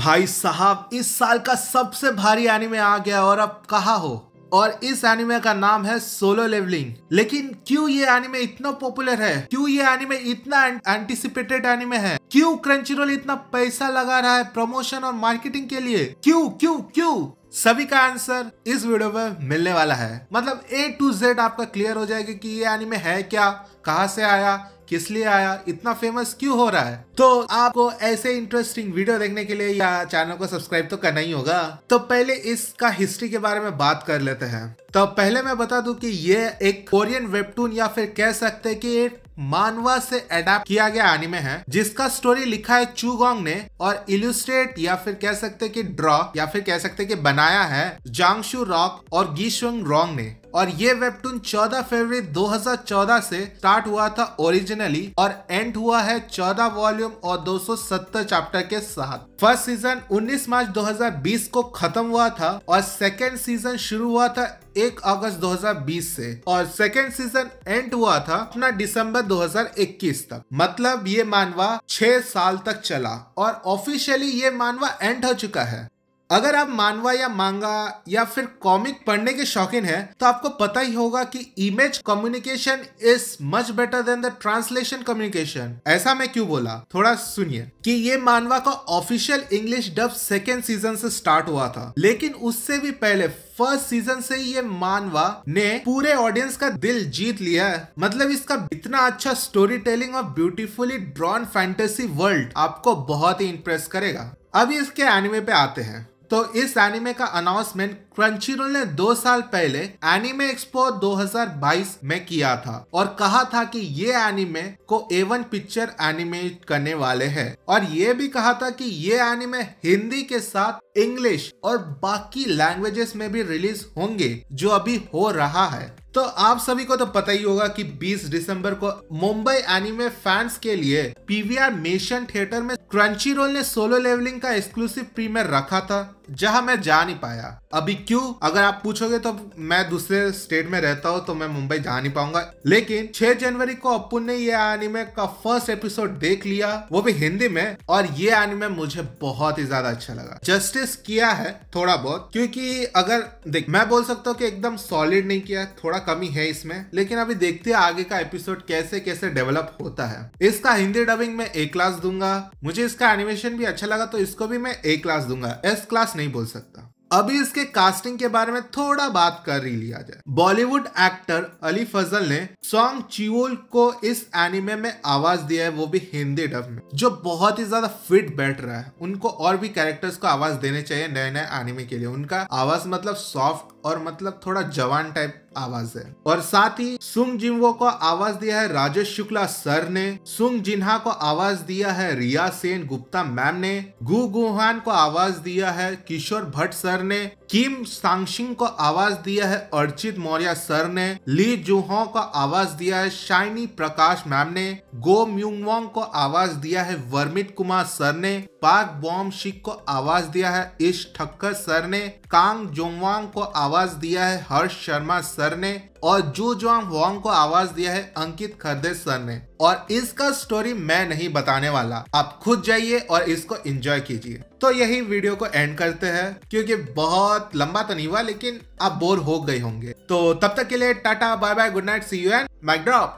भाई साहब इस साल का सबसे भारी एनिमे आ गया और अब कहा हो और इस एनिमे का नाम है सोलो लेवलिंग लेकिन क्यों ये एनिमे इतना पॉपुलर है क्यों ये एनिमे इतना एंटिसिपेटेड एनिमे है क्यों क्रंची इतना पैसा लगा रहा है प्रमोशन और मार्केटिंग के लिए क्यों क्यों क्यों सभी का आंसर इस वीडियो में मिलने वाला है मतलब ए टू जेड आपका क्लियर हो जाएगा कि ये एनिमे है क्या कहा से आया किस लिए आया इतना फेमस क्यों हो रहा है तो आपको ऐसे इंटरेस्टिंग वीडियो देखने के लिए या चैनल को सब्सक्राइब तो करना ही होगा तो पहले इसका हिस्ट्री के बारे में बात कर लेते हैं तो पहले मैं बता दूं कि ये एक कोरियन वेबटून या फिर कह सकते हैं कि मानवा से एडाप्ट किया गया एनिमे है जिसका स्टोरी लिखा है चूगोंग ने और इलुस्ट्रेट या फिर कह सकते कि ड्रॉ या फिर कह सकते कि बनाया है जांगशू रॉक और गीशुंग रॉन्ग ने और ये वेबटून 14 फरवरी 2014 से स्टार्ट हुआ था ओरिजिनली और एंड हुआ है 14 वॉल्यूम और 270 चैप्टर के साथ फर्स्ट सीजन 19 मार्च 2020 को खत्म हुआ था और सेकेंड सीजन शुरू हुआ था 1 अगस्त 2020 से और सेकेंड सीजन एंड हुआ था अपना दिसंबर 2021 तक मतलब ये मानवा 6 साल तक चला और ऑफिशियली ये मानवा एंड हो चुका है अगर आप मानवा या मांगा या फिर कॉमिक पढ़ने के शौकीन हैं तो आपको पता ही होगा कि image communication is much better than the translation communication ऐसा मैं क्यों बोला थोड़ा सुनिए कि ये मानवा का official English dub second season से स्टार्ट हुआ था लेकिन उससे भी पहले फर्स्ट सीजन से ये मानवा ने पूरे ऑडियंस का दिल जीत लिया है मतलब इसका इतना अच्छा स्टोरी टेलिंग और ब्यूटीफुली ड्रॉन फैंटेसी वर्ल्ड आपको बहुत ही इंप्रेस करेगा अब इसके एनिमे पे आते हैं तो इस एनिमे का अनाउंसमेंट क्रंचीरोल ने दो साल पहले एनिमे एक्सपो 2022 में किया था और कहा था कि ये एनिमे को एवन पिक्चर एनिमेट करने वाले हैं और ये भी कहा था कि ये एनिमे हिंदी के साथ इंग्लिश और बाकी लैंग्वेजेस में भी रिलीज होंगे जो अभी हो रहा है तो आप सभी को तो पता ही होगा कि 20 दिसंबर को मुंबई एनिमे फैंस के लिए पीवीआर मेशन थिएटर में क्रंची रोल ने सोलो लेवलिंग का एक्सक्लूसिव प्रीमियर रखा था जहां मैं जा नहीं पाया अभी क्यों अगर आप पूछोगे तो मैं दूसरे स्टेट में रहता हूं तो मैं मुंबई जा नहीं पाऊंगा लेकिन 6 जनवरी को अपुन ने ये एनिमे का फर्स्ट एपिसोड देख लिया वो भी हिंदी में और ये एनिमे मुझे बहुत ही ज्यादा अच्छा लगा जस्टिस किया है थोड़ा बहुत क्योंकि अगर देख मैं बोल सकता हूँ कि एकदम सॉलिड नहीं किया थोड़ा थोड़ा कमी है इसमें लेकिन अभी देखते हैं आगे का एपिसोड कैसे कैसे डेवलप होता है इसका हिंदी डबिंग में ए क्लास दूंगा मुझे इसका एनिमेशन भी अच्छा लगा तो इसको भी मैं ए क्लास दूंगा एस क्लास नहीं बोल सकता अभी इसके कास्टिंग के बारे में थोड़ा बात कर ही लिया जाए बॉलीवुड एक्टर अली फजल ने सॉन्ग चिओल को इस एनिमे में आवाज दिया है वो भी हिंदी डब में जो बहुत ही ज्यादा फिट बैठ रहा है उनको और भी कैरेक्टर्स को आवाज देने चाहिए नए नए एनिमे के लिए उनका आवाज मतलब सॉफ्ट और मतलब थोड़ा जवान टाइप आवाज है और साथ ही सुंग जिम्वो को आवाज दिया है राजेश शुक्ला सर ने सुंग जिन्हा को आवाज दिया है रिया सेन गुप्ता मैम ने गु गुहान को आवाज दिया है किशोर भट्ट सर ने किम सांगशिंग को आवाज दिया है अर्चित मौर्य सर ने ली जूहो को आवाज दिया है शाइनी प्रकाश मैम ने गो म्यूंग को आवाज दिया है वर्मित कुमार सर ने पाक बॉम शिक को आवाज दिया है इश ठक्कर सर ने कांग जोंगवांग को आवाज आवाज दिया है हर्ष शर्मा सर ने और जो जोंग वॉन्ग को आवाज दिया है अंकित खरदे सर ने और इसका स्टोरी मैं नहीं बताने वाला आप खुद जाइए और इसको एंजॉय कीजिए तो यही वीडियो को एंड करते हैं क्योंकि बहुत लंबा तो नहीं हुआ लेकिन आप बोर हो गए होंगे तो तब तक के लिए tata bye bye good night see you and मैकड्रॉप